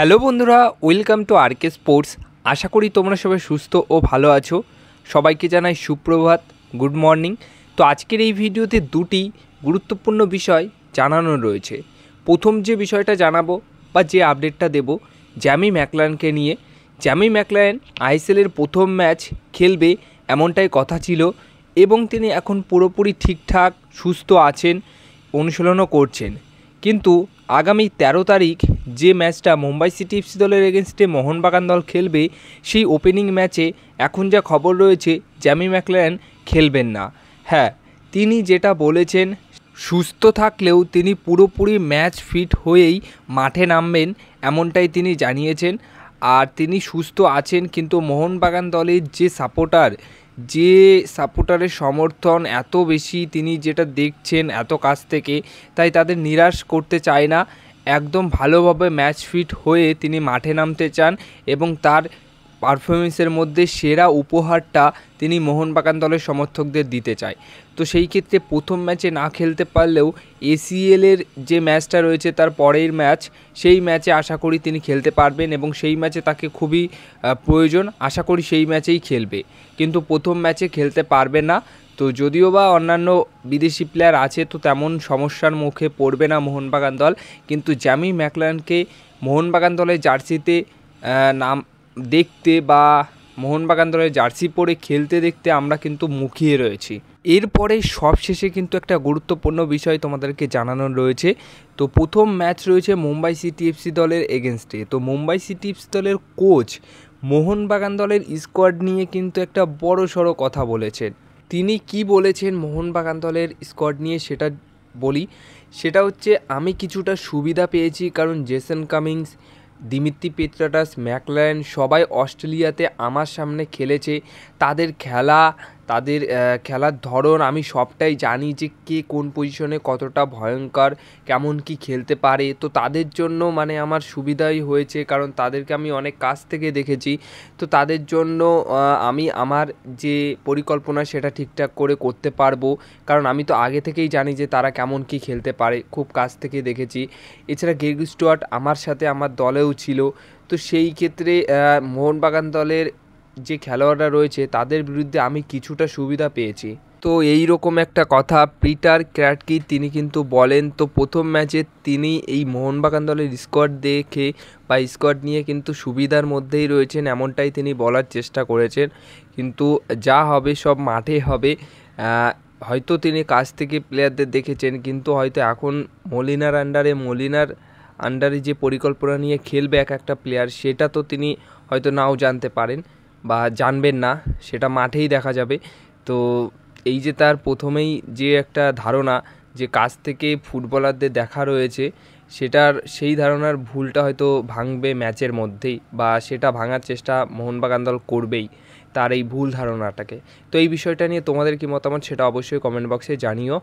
hello বন্ধুরা welcome to RK sports আশা করি তোমরা সবাই সুস্থ ও ভালো আছো সবাইকে জানাই সুপ্রভাত গুড মর্নিং তো আজকের এই ভিডিওতে দুটি গুরুত্বপূর্ণ বিষয় জানানো রয়েছে প্রথম যে বিষয়টা জানাবো বা যে আপডেটটা দেব জ্যামি ম্যাকলায়নকে নিয়ে জ্যামি ম্যাকলায়ন আইসেলের প্রথম ম্যাচ খেলবে এমনটাই কথা ছিল এবং তিনি এখন পুরোপুরি ঠিকঠাক সুস্থ আছেন অনুশীলনও করছেন কিন্তু আগামী ১৩ তারিখ যে ম্যাচটা মুম্বাই সিটি এফসি দলের এগেনস্টে মোহনবাগান দল খেলবে সেই ওপেনিং ম্যাচে এখন যা খবর রয়েছে জ্যামি ম্যাকলেন খেলবেন না হ্যাঁ তিনি যেটা বলেছেন সুস্থ থাকলেও তিনি পুরোপুরি ম্যাচ ফিট হয়েই মাঠে নামবেন এমনটাই তিনি জানিয়েছেন আর তিনি সুস্থ আছেন কিন্তু মোহনবাগান দলের যে সাপোর্টার যে সাপোর্টারের সমর্থন এত বেশি তিনি যেটা দেখছেন এত কাছ থেকে তাই তাদের নিরাশ করতে চায় না একদম ভালোভাবে ম্যাচ ফিট হয়ে তিনি মাঠে নামতে চান এবং তার পারফরমেন্সের মধ্যে সেরা উপহারটা তিনি মোহনবাগান দলের সমর্থকদের দিতে চায় তো সেই ক্ষেত্রে প্রথম ম্যাচে না খেলতে পারলেও এসিএলের যে ম্যাচটা রয়েছে তার পরের ম্যাচ সেই ম্যাচে আশা করি তিনি খেলতে পারবেন এবং সেই ম্যাচে তাকে খুবই প্রয়োজন আশা করি সেই ম্যাচেই খেলবে কিন্তু প্রথম ম্যাচে খেলতে পারবে না তো যদিও বা অন্যান্য বিদেশি প্লেয়ার আছে তো তেমন সমস্যার মুখে পড়বে না মোহনবাগান দল কিন্তু জ্যামি ম্যাকলানকে মোহনবাগান দলের জার্সিতে নাম দেখতে বা মোহনবাগান দলের জার্সি পরে খেলতে দেখতে আমরা কিন্তু মুখিয়ে রয়েছি এরপরে সবশেষে কিন্তু একটা গুরুত্বপূর্ণ বিষয় তোমাদেরকে জানানো রয়েছে তো প্রথম ম্যাচ রয়েছে মুম্বাই সিটি এফসি দলের এগেনস্টে তো মুম্বাই সিটি এফসি দলের কোচ মোহনবাগান দলের স্কোয়াড নিয়ে কিন্তু একটা বড় সড়ো কথা বলেছেন তিনি কি বলেছেন মোহনবাগান দলের স্কোয়াড নিয়ে সেটা বলি সেটা হচ্ছে আমি কিছুটা সুবিধা পেয়েছি কারণ জেসন কামিংস দিমিত্তি পেত্রাটাস ম্যাকল্যান সবাই অস্ট্রেলিয়াতে আমার সামনে খেলেছে তাদের খেলা তাদের খেলার ধরন আমি সবটাই জানি যে কে কোন পজিশনে কতটা ভয়ঙ্কর কেমন কি খেলতে পারে তো তাদের জন্য মানে আমার সুবিধাই হয়েছে কারণ তাদেরকে আমি অনেক কাছ থেকে দেখেছি তো তাদের জন্য আমি আমার যে পরিকল্পনা সেটা ঠিকঠাক করে করতে পারবো কারণ আমি তো আগে থেকেই জানি যে তারা কেমন কি খেলতে পারে খুব কাছ থেকে দেখেছি এছাড়া গেগ স্টুয়ার্ট আমার সাথে আমার দলেও ছিল তো সেই ক্ষেত্রে মোহনবাগান দলের যে খেলোয়াড়রা রয়েছে তাদের বিরুদ্ধে আমি কিছুটা সুবিধা পেয়েছি তো এই রকম একটা কথা পিটার ক্র্যাটকি তিনি কিন্তু বলেন তো প্রথম ম্যাচে তিনি এই মোহনবাগান দলের স্কোয়াড দেখে বা স্কোয়াড নিয়ে কিন্তু সুবিধার মধ্যেই রয়েছেন এমনটাই তিনি বলার চেষ্টা করেছেন কিন্তু যা হবে সব মাঠে হবে হয়তো তিনি কাছ থেকে প্লেয়ারদের দেখেছেন কিন্তু হয়তো এখন মলিনার আন্ডারে মলিনার আন্ডারে যে পরিকল্পনা নিয়ে খেলবে এক একটা প্লেয়ার সেটা তো তিনি হয়তো নাও জানতে পারেন বা জানবেন না সেটা মাঠেই দেখা যাবে তো এই যে তার প্রথমেই যে একটা ধারণা যে কাছ থেকে ফুটবলারদের দেখা রয়েছে সেটার সেই ধারণার ভুলটা হয়তো ভাঙবে ম্যাচের মধ্যেই বা সেটা ভাঙার চেষ্টা মোহনবাগান দল করবেই তার এই ভুল ধারণাটাকে তো এই বিষয়টা নিয়ে তোমাদের কি মতামত সেটা অবশ্যই কমেন্ট বক্সে জানিও